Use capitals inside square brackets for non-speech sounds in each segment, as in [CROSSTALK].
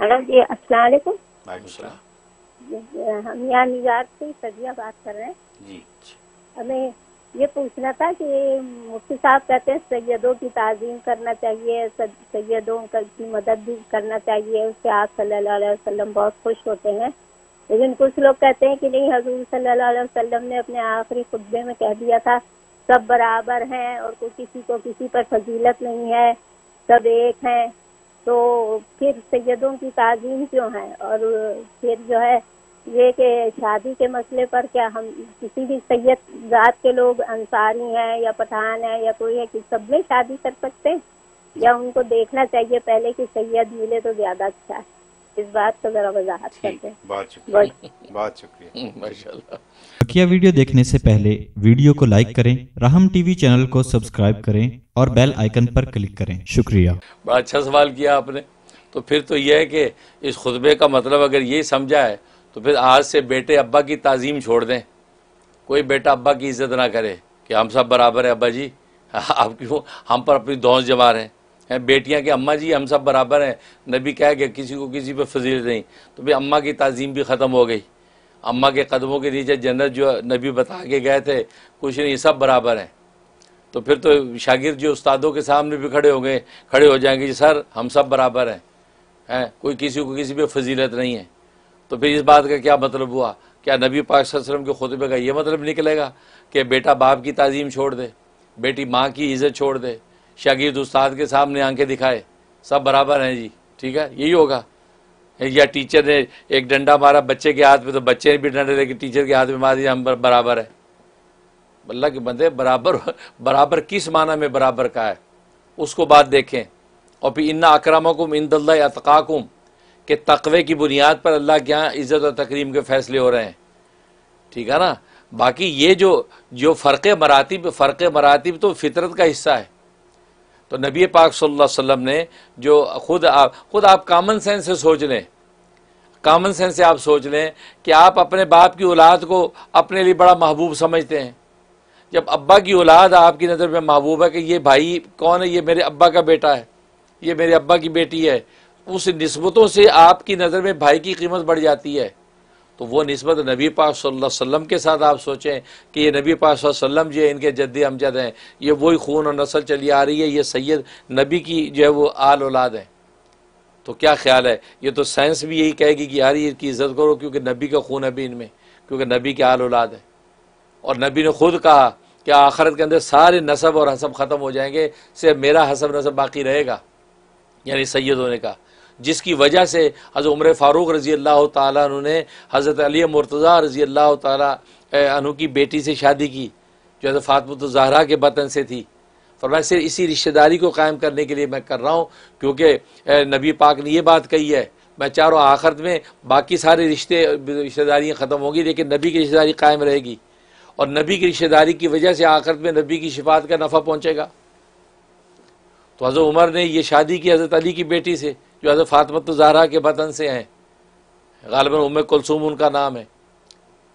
Madam जी असल हम यहाँ निजात से सजिया बात कर रहे हैं अच्छा। हमें ये पूछना था कि मुफ्ती साहब कहते हैं सैयदों की ताजीम करना चाहिए सैयदों की मदद भी करना चाहिए उससे आप सल्लल्लाहु वसल्लम बहुत खुश होते हैं लेकिन कुछ लोग कहते हैं कि नहीं हजूर सल्लल्लाहु अलैहि वसल्लम ने अपने आखिरी खुतबे में कह दिया था सब बराबर हैं और कोई किसी को किसी पर फजीलत नहीं है सब एक हैं तो फिर सैयदों की ताजीम क्यों है और फिर जो है ये कि शादी के मसले पर क्या हम किसी भी सैयद जात के लोग अंसारी हैं या पठान है या कोई है कि सब में शादी कर सकते हैं या उनको देखना चाहिए पहले कि सैयद मिले तो ज्यादा अच्छा है इस बात को जरा वजाहत कर बहुत शुक्रिया बहुत बकिया [LAUGHS] वीडियो देखने से पहले वीडियो को लाइक करें राहम टीवी चैनल को सब्सक्राइब करें और बेल आइकन पर क्लिक करें शुक्रिया बड़ा अच्छा सवाल किया आपने तो फिर तो यह है कि इस खुतबे का मतलब अगर ये समझा है तो फिर आज से बेटे अब्बा की ताज़ीम छोड़ दें कोई बेटा अब्बा की इज्जत ना करे कि हम सब बराबर है अब्बा जी [LAUGHS] आप क्यों हम पर अपनी दौस जमा रहे हैं हैं बेटियाँ अम्मा जी हम सब बराबर हैं नबी कह कि किसी को किसी पर फजील नहीं तो भाई अम्मा की तज़ीम भी ख़त्म हो गई अम्मा के कदमों के नीचे जन्नत जो नबी बता के गए थे कुछ नहीं सब बराबर हैं तो फिर तो शागिर जो उस्तादों के सामने भी खड़े हो गए खड़े हो जाएंगे कि सर हम सब बराबर हैं हैं कोई किसी को किसी पर फजीलत नहीं है तो फिर इस बात का क्या मतलब हुआ क्या नबी पाक वसलम के खुतबे का ये मतलब निकलेगा कि बेटा बाप की तज़ीम छोड़ दे बेटी माँ की इज़्ज़त छोड़ दे शागिर्द उस्ताद के सामने आंखें दिखाए सब बराबर हैं जी ठीक है यही होगा या टीचर ने एक डंडा मारा बच्चे के हाथ में तो बच्चे भी डंडे लेकिन टीचर के हाथ में मार दिया हम बराबर है अल्लाह के बंदे बराबर बराबर किस माना में बराबर का है उसको बात देखें और फिर इन्ना अक्रामकुम इंदल्ला अतकाकुम के तकवे की बुनियाद पर अल्लाह के यहाँ इज़्ज़त और तकरीम के फैसले हो रहे हैं ठीक है ना बाकी ये जो जो फ़र्क़ मरातब फ़र्क़ मरातब तो फितरत का हिस्सा है तो नबी पाक सल्लल्लाहु अलैहि वसल्लम ने जो खुद आप खुद आप कामन सेंस से सोच लें कामन सेंस से आप सोच लें कि आप अपने बाप की औलाद को अपने लिए बड़ा महबूब समझते हैं जब अब्बा की औलाद आपकी नज़र में महबूब है कि ये भाई कौन है ये मेरे अब्बा का बेटा है ये मेरे अब्बा की बेटी है उस नस्बतों से आपकी नज़र में भाई की कीमत बढ़ जाती है तो वो नस्बत नबी पाक वसल्लम के साथ आप सोचें कि ये नबी पा वसम जी इनके जद्दी अमजद हैं ये वही खून और नस्ल चली आ रही है ये सैद नबी की जो है वो आल औलाद है तो क्या ख्याल है ये तो साइंस भी यही कहेगी कि यार इनकी इज्जत करो क्योंकि नबी का खून अभी इनमें क्योंकि नबी के आल औलाद है और नबी ने खुद कहा कि आखरत के अंदर सारे नसब और हसब ख़त्म हो जाएंगे सिर्फ मेरा हसब नसब बाकी रहेगा यानी सैद होने का जिसकी वजह से हज़रत उम्र फ़ारूक रज़ी अल्लाह तु ने हज़रत अली मुर्तज़ा रज़ी अल्लाह तु की बेटी से शादी की जो हज़रत फातमत तो जहरा के बतन से थी मैं सिर्फ इसी रिश्तेदारी को कायम करने के लिए मैं कर रहा हूँ क्योंकि नबी पाक ने यह बात कही है मैं चारों आखिरत में बाकी सारे रिश्ते रिश्तेदारियाँ ख़त्म होंगी लेकिन नबी की रिश्तेदारी कायम रहेगी और नबी की रिश्तेदारी की वजह से आखिरत में नबी की शिफात का नफ़ा पहुँचेगा तो हज़रत उमर ने यह शादी की हज़रत अली की बेटी से जो हज़रत फातमत जहरा के बतन से हैं गालबा उम कुलसूम उनका नाम है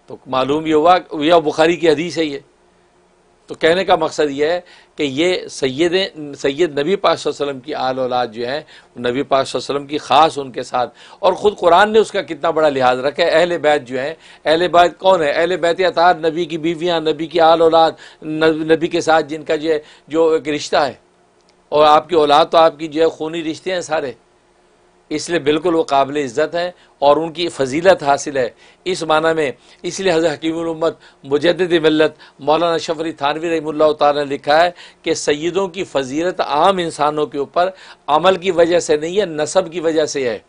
तो मालूम ये हुआ या बुखारी की हदीस है ये तो कहने का मकसद ये है कि ये सैद सैद नबी पाक वसल्लम की आल औलाद जो है नबी पाक वसल्लम की ख़ास उनके साथ और ख़ुद कुरान ने उसका कितना बड़ा लिहाज रखा है अहल बैत जो है अहल बैत कौन है अहल बैत अतार नबी की बीवियाँ नबी की आल औलाद नबी के साथ जिनका जो है जो एक रिश्ता है और आपकी औलाद तो आपकी जो है खूनी रिश्ते हैं सारे इसलिए बिल्कुल वो काबिल इज़्ज़त हैं और उनकी फजीलत हासिल है इस माना में इसलिए हज़र हकीमत मुजद मिलत मौलाना शफरी थानवी रही ने लिखा है कि सैदों की फजीलत आम इंसानों के ऊपर अमल की वजह से नहीं है नसब की वजह से है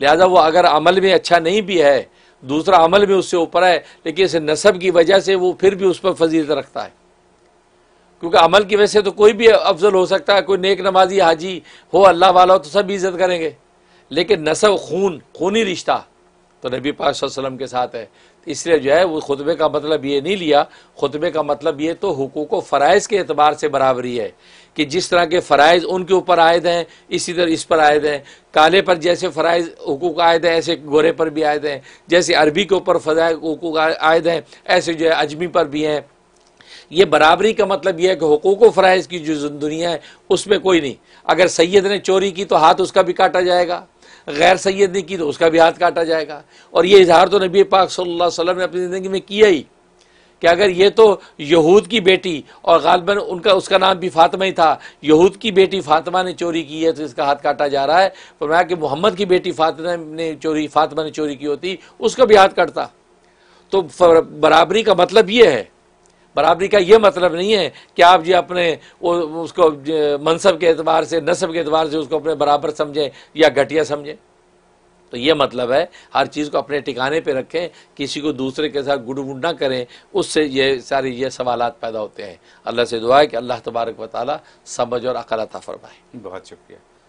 लिहाजा वो अगर अमल में अच्छा नहीं भी है दूसरा अमल में उससे ऊपर है लेकिन इस नसब की वजह से वो फिर भी उस पर फजीलत रखता है क्योंकि अमल की वजह से तो कोई भी अफजल हो सकता है कोई नेक नमाजी हाजी हो अल्लाह वाला हो तो सब इज़्ज़त करेंगे लेकिन नसब खून खूनी रिश्ता तो नबी पाक वसल्लम के साथ है तो इसलिए जो है वो खुतबे का मतलब ये नहीं लिया खुतबे का मतलब ये तो हकूक फ़रज़ के अतबार से बराबरी है कि जिस तरह के फ़रज़ उनके ऊपर आयद हैं इसी तरह इस पर आयद हैं काले पर जैसे फ़रज़ हकूक आयद हैं ऐसे गोरे पर भी आयद हैं जैसे अरबी के ऊपर फ़रज़ हकूक आयद हैं ऐसे जो है अजमी पर भी हैं ये बराबरी का मतलब यह है कि हकूक फ़रज़ की जो दुनिया है उसमें कोई नहीं अगर सैद ने चोरी की तो हाथ उसका भी काटा जाएगा गैर सैद ने की तो उसका भी हाथ काटा जाएगा और ये इजहार तो नबी पाक सल्लल्लाहु अलैहि वसल्लम ने अपनी ज़िंदगी में किया ही कि अगर ये तो यहूद की बेटी और गालबन उनका उसका नाम भी फातिमा ही था यहूद की बेटी फातिमा ने चोरी की है तो इसका हाथ काटा जा रहा है फरमाया कि मोहम्मद की बेटी फातिमा ने चोरी फातिमा ने चोरी की होती उसका भी हाथ काटता तो बराबरी का मतलब ये है बराबरी का ये मतलब नहीं है कि आप जी अपने उसको मनसब के अतबार से नसब के अतबार से उसको अपने बराबर समझें या घटिया समझें तो ये मतलब है हर चीज़ को अपने ठिकाने पे रखें किसी को दूसरे के साथ गुड़ गुड ना करें उससे ये सारे ये सवाल पैदा होते हैं अल्लाह से दुआ है कि अल्लाह तबारक वाली समझ और अकलता फरमाए बहुत शुक्रिया